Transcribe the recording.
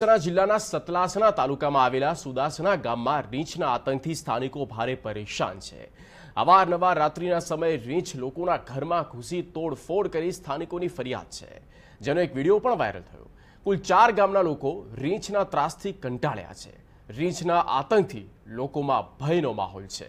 વડોદરા જિલ્લાના સતલાસણા તાલુકામાં આવેલા સુદાસણા ગામમાં રીંછના આતંકથી સ્થાનિકો ભારે પરેશાન છે અવારનવાર રાત્રિના સમયે રીંછ લોકોના ઘરમાં ઘૂસી તોડફોડ કરી સ્થાનિકોની ફરિયાદ છે જેનો એક વિડીયો પણ વાયરલ થયો કુલ ચાર ગામના લોકો રીંછના ત્રાસથી કંટાળ્યા છે રીંછના આતંકથી લોકોમાં ભયનો માહોલ છે